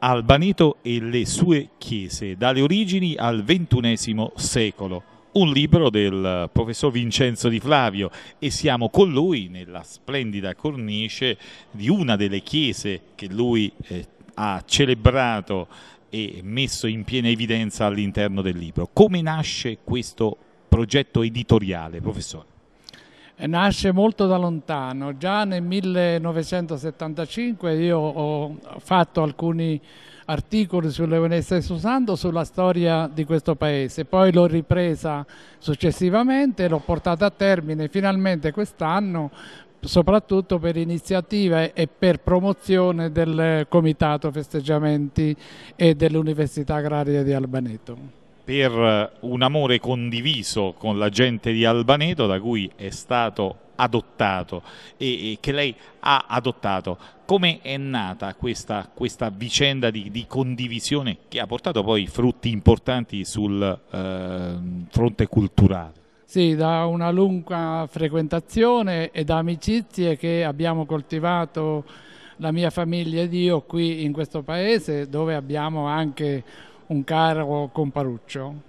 Albaneto e le sue chiese, dalle origini al XXI secolo. Un libro del professor Vincenzo Di Flavio e siamo con lui nella splendida cornice di una delle chiese che lui eh, ha celebrato e messo in piena evidenza all'interno del libro. Come nasce questo progetto editoriale, professore? nasce molto da lontano. Già nel 1975 io ho fatto alcuni articoli sulle sull'Evenese Susanto sulla storia di questo paese, poi l'ho ripresa successivamente, l'ho portata a termine finalmente quest'anno soprattutto per iniziative e per promozione del Comitato Festeggiamenti e dell'Università Agraria di Albaneto per eh, un amore condiviso con la gente di Albaneto da cui è stato adottato e, e che lei ha adottato. Come è nata questa, questa vicenda di, di, condivisione che ha portato poi frutti importanti sul eh, fronte culturale? Sì, da una lunga frequentazione e da amicizie che abbiamo coltivato la mia famiglia ed io qui in questo paese dove abbiamo anche un caro comparuccio?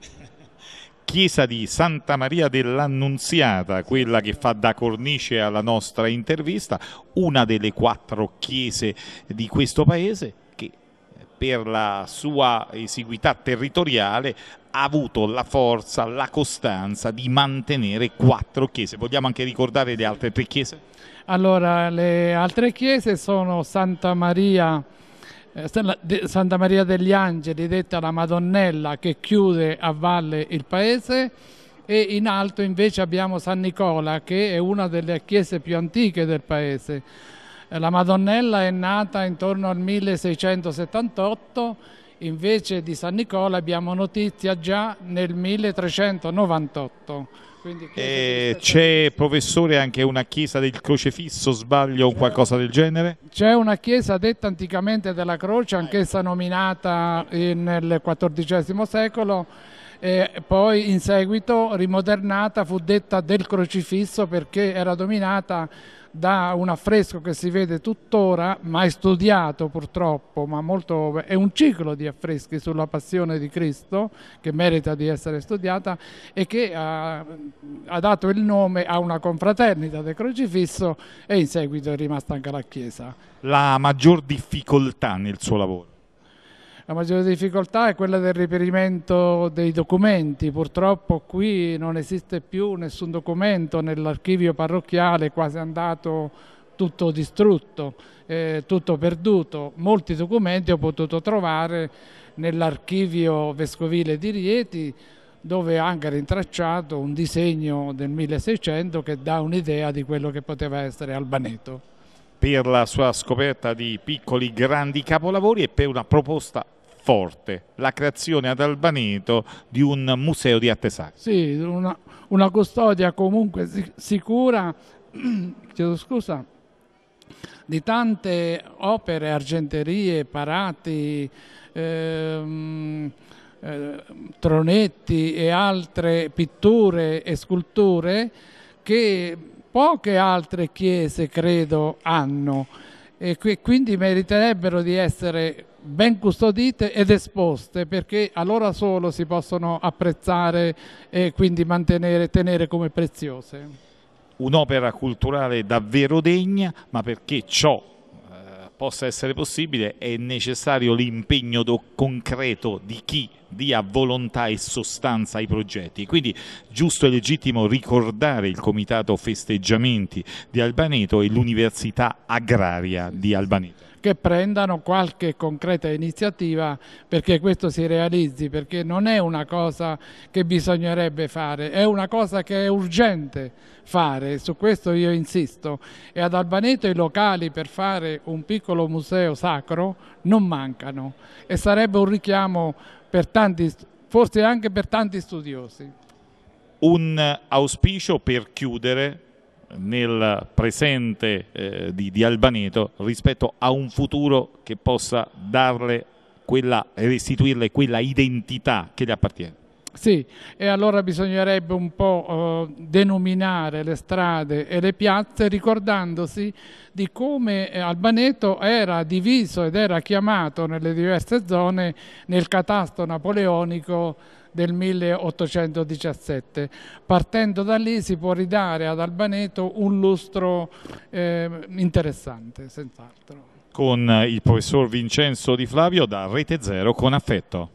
Chiesa di Santa Maria dell'Annunziata, quella che fa da cornice alla nostra intervista, una delle quattro chiese di questo paese che per la sua esiguità territoriale ha avuto la forza, la costanza di mantenere quattro chiese. Vogliamo anche ricordare le altre tre chiese? Allora, le altre chiese sono Santa Maria eh, Santa Maria degli Angeli, detta la Madonnella, che chiude a valle il paese e in alto invece abbiamo San Nicola che è una delle chiese più antiche del paese. Eh, la Madonnella è nata intorno al 1678, invece di San Nicola abbiamo notizia già nel 1398. Eh, e c'è, professore, anche una chiesa del crocefisso, sbaglio, o qualcosa del genere? C'è una chiesa detta anticamente della croce, anch'essa nominata nel XIV secolo, e poi in seguito rimodernata fu detta del crocifisso perché era dominata da un affresco che si vede tuttora, mai studiato purtroppo, ma molto, è un ciclo di affreschi sulla passione di Cristo che merita di essere studiata e che ha, ha dato il nome a una confraternita del crocifisso e in seguito è rimasta anche la Chiesa. La maggior difficoltà nel suo lavoro? La maggiore difficoltà è quella del reperimento dei documenti, purtroppo qui non esiste più nessun documento nell'archivio parrocchiale, è quasi andato tutto distrutto, eh, tutto perduto. Molti documenti ho potuto trovare nell'archivio vescovile di Rieti, dove anche rintracciato un disegno del 1600 che dà un'idea di quello che poteva essere Albaneto per la sua scoperta di piccoli grandi capolavori e per una proposta forte la creazione ad Albaneto di un museo di arte sacra. Sì, una, una custodia comunque sicura, chiedo scusa, di tante opere, argenterie, parati, ehm, eh, tronetti e altre pitture e sculture che poche altre chiese credo hanno e quindi meriterebbero di essere ben custodite ed esposte perché allora solo si possono apprezzare e quindi mantenere, tenere come preziose. Un'opera culturale davvero degna, ma perché ciò eh, possa essere possibile è necessario l'impegno concreto di chi dia volontà e sostanza ai progetti. Quindi giusto e legittimo ricordare il Comitato Festeggiamenti di Albaneto e l'Università Agraria di Albaneto che prendano qualche concreta iniziativa perché questo si realizzi, perché non è una cosa che bisognerebbe fare, è una cosa che è urgente fare, su questo io insisto. E ad Albaneto i locali per fare un piccolo museo sacro non mancano e sarebbe un richiamo per tanti, forse anche per tanti studiosi. Un auspicio per chiudere nel presente eh, di, di Albaneto rispetto a un futuro che possa darle quella, restituirle quella identità che le appartiene. Sì, e allora bisognerebbe un po' eh, denominare le strade e le piazze ricordandosi di come eh, Albaneto era diviso ed era chiamato nelle diverse zone nel catasto napoleonico del 1817. Partendo da lì si può ridare ad Albaneto un lustro eh, interessante, senz'altro. Con il professor Vincenzo Di Flavio da Rete Zero con affetto.